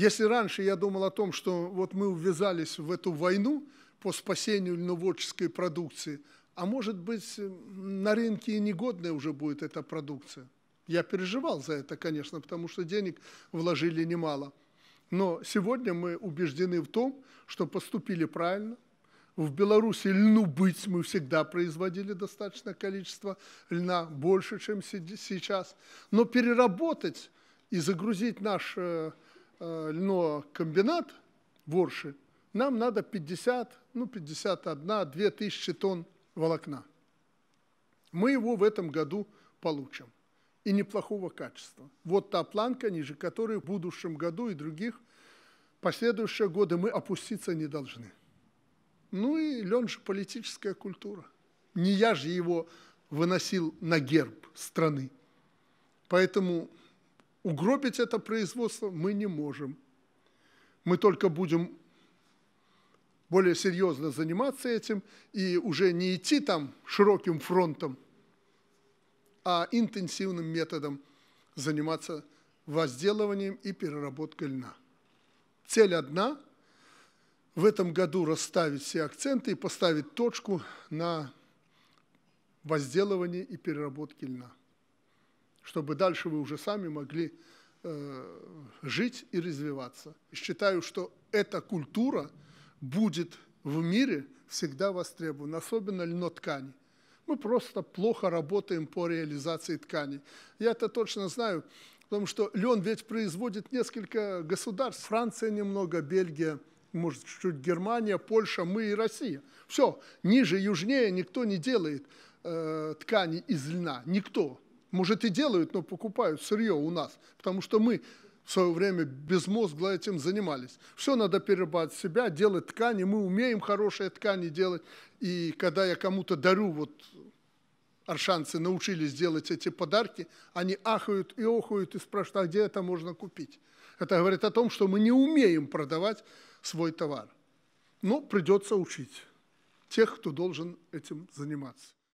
Если раньше я думал о том, что вот мы ввязались в эту войну по спасению льноводческой продукции, а может быть, на рынке и негодная уже будет эта продукция. Я переживал за это, конечно, потому что денег вложили немало. Но сегодня мы убеждены в том, что поступили правильно. В Беларуси льну быть мы всегда производили достаточное количество льна, больше, чем сейчас. Но переработать и загрузить наш э, Э, льнокомбинат Ворши, нам надо 50, ну 51-2 тысячи тонн волокна. Мы его в этом году получим. И неплохого качества. Вот та планка, ниже которой в будущем году и других последующие годы мы опуститься не должны. Ну и лен же политическая культура. Не я же его выносил на герб страны. Поэтому Угробить это производство мы не можем. Мы только будем более серьезно заниматься этим и уже не идти там широким фронтом, а интенсивным методом заниматься возделыванием и переработкой льна. Цель одна – в этом году расставить все акценты и поставить точку на возделывании и переработке льна чтобы дальше вы уже сами могли э, жить и развиваться. Считаю, что эта культура будет в мире всегда востребована, особенно льно ткани. Мы просто плохо работаем по реализации тканей. Я это точно знаю, потому что лен ведь производит несколько государств. Франция немного, Бельгия, может, чуть Германия, Польша, мы и Россия. Все, ниже, южнее никто не делает э, ткани из льна, никто. Может и делают, но покупают сырье у нас, потому что мы в свое время безмозгло этим занимались. Все надо перерабатывать себя, делать ткани. Мы умеем хорошие ткани делать. И когда я кому-то дарю, вот аршанцы научились делать эти подарки, они ахают и охают и спрашивают, а где это можно купить? Это говорит о том, что мы не умеем продавать свой товар. Но придется учить тех, кто должен этим заниматься.